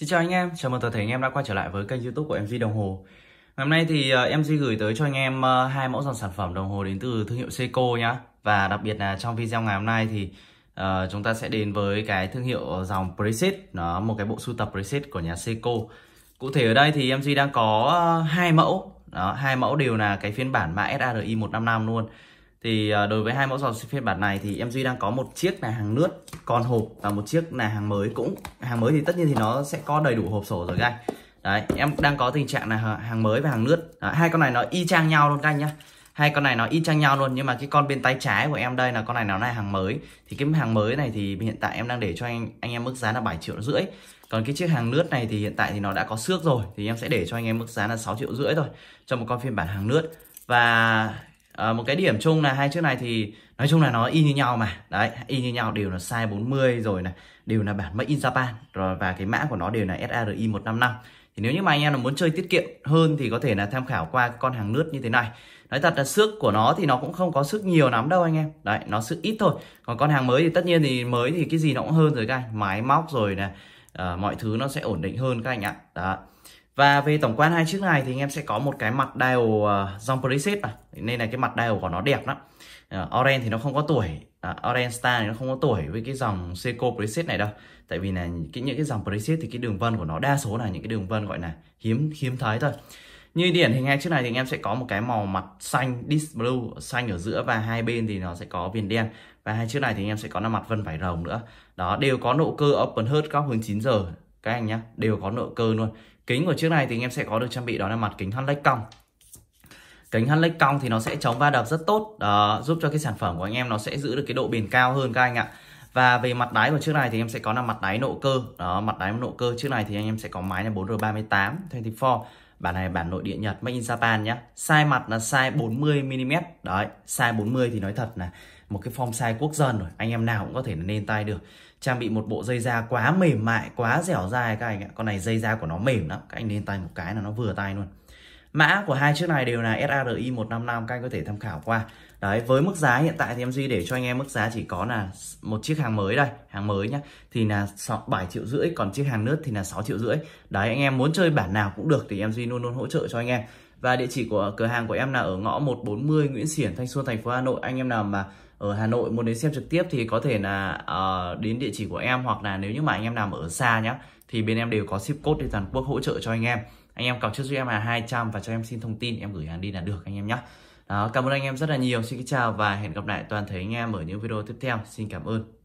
Xin chào anh em, chào mừng toàn thể anh em đã quay trở lại với kênh youtube của MG Đồng Hồ Ngày hôm nay thì ờ, MG gửi tới cho anh em ờ, hai mẫu dòng sản phẩm đồng hồ đến từ thương hiệu Seiko nhá Và đặc biệt là trong video ngày hôm nay thì uh, chúng ta sẽ đến với cái thương hiệu dòng preset Nó một cái bộ sưu tập preset của nhà Seiko Cụ thể ở đây thì MG đang có hai mẫu, đó, hai mẫu đều là cái phiên bản mã SARI 155 luôn thì à, đối với hai mẫu sò phiên bản này thì em duy đang có một chiếc là hàng nước còn hộp và một chiếc là hàng mới cũng hàng mới thì tất nhiên thì nó sẽ có đầy đủ hộp sổ rồi các anh đấy em đang có tình trạng là hàng mới và hàng nước đấy, hai con này nó y chang nhau luôn các anh nhá hai con này nó y chang nhau luôn nhưng mà cái con bên tay trái của em đây là con này nó là hàng mới thì cái hàng mới này thì hiện tại em đang để cho anh anh em mức giá là 7 triệu rưỡi còn cái chiếc hàng nước này thì hiện tại thì nó đã có xước rồi thì em sẽ để cho anh em mức giá là 6 triệu rưỡi thôi cho một con phiên bản hàng nước và à, một cái điểm chung là hai chiếc này thì nói chung là nó y như nhau mà đấy y như nhau đều là size 40 rồi này đều là bản made in Japan rồi và cái mã của nó đều là SRI 155 thì nếu như mà anh em là muốn chơi tiết kiệm hơn thì có thể là tham khảo qua con hàng nước như thế này nói thật là sức của nó thì nó cũng không có sức nhiều lắm đâu anh em đấy nó sức ít thôi còn con hàng mới thì tất nhiên thì mới thì cái gì nó cũng hơn rồi các anh máy móc rồi nè à, mọi thứ nó sẽ ổn định hơn các anh ạ đó và về tổng quan hai chiếc này thì anh em sẽ có một cái mặt dial dòng ờ, preset này nên là cái mặt dial của nó đẹp lắm uh, orange thì nó không có tuổi uh, orange star thì nó không có tuổi với cái dòng Seiko preset này đâu tại vì là cái những cái dòng preset thì cái đường vân của nó đa số là những cái đường vân gọi là hiếm hiếm thấy thôi như điển hình hai chiếc này thì anh em sẽ có một cái màu mặt xanh deep blue xanh ở giữa và hai bên thì nó sẽ có viền đen và hai chiếc này thì anh em sẽ có là mặt vân vải rồng nữa đó đều có nộ cơ open hết góc hướng 9 giờ các anh nhá đều có nội cơ luôn kính của chiếc này thì anh em sẽ có được trang bị đó là mặt kính lách cong kính lách cong thì nó sẽ chống va đập rất tốt đó, giúp cho cái sản phẩm của anh em nó sẽ giữ được cái độ bền cao hơn các anh ạ và về mặt đáy của chiếc này thì em sẽ có là mặt đáy nội cơ đó mặt đáy nội cơ chiếc này thì anh em sẽ có máy là 4R38 24 bản này bản nội địa Nhật made in Japan nhá size mặt là size 40 mm đấy size 40 thì nói thật là một cái form size quốc dân rồi anh em nào cũng có thể nên tay được trang bị một bộ dây da quá mềm mại quá dẻo dai các anh ạ con này dây da của nó mềm lắm các anh nên tay một cái là nó vừa tay luôn mã của hai chiếc này đều là SARI 155 các anh có thể tham khảo qua đấy với mức giá hiện tại thì em duy để cho anh em mức giá chỉ có là một chiếc hàng mới đây hàng mới nhá thì là bảy triệu rưỡi còn chiếc hàng nước thì là 6 triệu rưỡi đấy anh em muốn chơi bản nào cũng được thì em duy luôn luôn hỗ trợ cho anh em và địa chỉ của cửa hàng của em là ở ngõ 140 Nguyễn Xiển Thanh Xuân thành phố Hà Nội anh em nào mà ở Hà Nội muốn đến xem trực tiếp thì có thể là uh, đến địa chỉ của em hoặc là nếu như mà anh em làm ở xa nhá thì bên em đều có ship code đi toàn quốc hỗ trợ cho anh em anh em cọc trước cho em là 200 và cho em xin thông tin em gửi hàng đi là được anh em nhé đó, cảm ơn anh em rất là nhiều xin chào và hẹn gặp lại toàn thể anh em ở những video tiếp theo xin cảm ơn